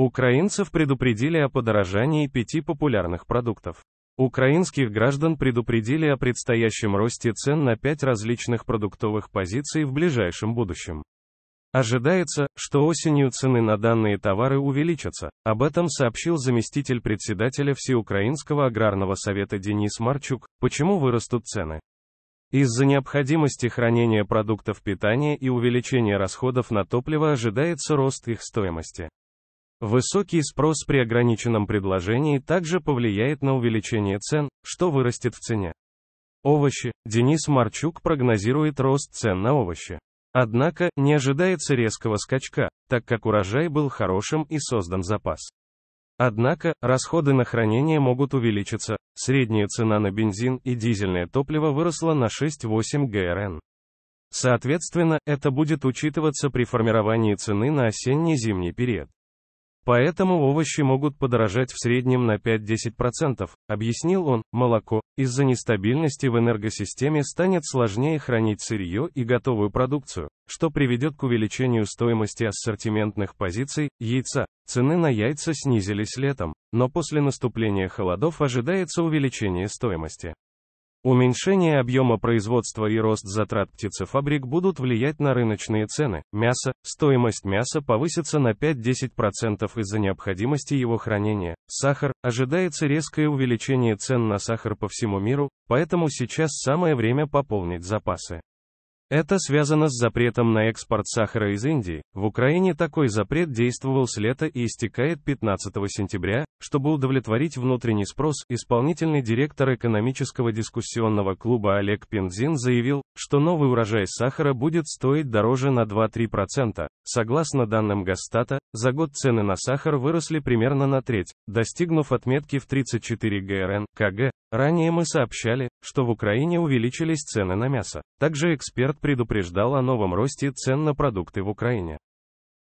Украинцев предупредили о подорожании пяти популярных продуктов. Украинских граждан предупредили о предстоящем росте цен на пять различных продуктовых позиций в ближайшем будущем. Ожидается, что осенью цены на данные товары увеличатся, об этом сообщил заместитель председателя Всеукраинского аграрного совета Денис Марчук, почему вырастут цены. Из-за необходимости хранения продуктов питания и увеличения расходов на топливо ожидается рост их стоимости. Высокий спрос при ограниченном предложении также повлияет на увеличение цен, что вырастет в цене. Овощи. Денис Марчук прогнозирует рост цен на овощи. Однако, не ожидается резкого скачка, так как урожай был хорошим и создан запас. Однако, расходы на хранение могут увеличиться, средняя цена на бензин и дизельное топливо выросла на 6-8 ГРН. Соответственно, это будет учитываться при формировании цены на осенне-зимний период. Поэтому овощи могут подорожать в среднем на 5-10%, объяснил он. Молоко, из-за нестабильности в энергосистеме станет сложнее хранить сырье и готовую продукцию, что приведет к увеличению стоимости ассортиментных позиций, яйца. Цены на яйца снизились летом, но после наступления холодов ожидается увеличение стоимости. Уменьшение объема производства и рост затрат птицефабрик будут влиять на рыночные цены. Мясо, стоимость мяса повысится на 5-10% из-за необходимости его хранения. Сахар, ожидается резкое увеличение цен на сахар по всему миру, поэтому сейчас самое время пополнить запасы. Это связано с запретом на экспорт сахара из Индии. В Украине такой запрет действовал с лета и истекает 15 сентября. Чтобы удовлетворить внутренний спрос, исполнительный директор экономического дискуссионного клуба Олег Пензин заявил, что новый урожай сахара будет стоить дороже на 2-3%. Согласно данным Гастата, за год цены на сахар выросли примерно на треть, достигнув отметки в 34 ГРН КГ. Ранее мы сообщали, что в Украине увеличились цены на мясо. Также эксперт предупреждал о новом росте цен на продукты в Украине.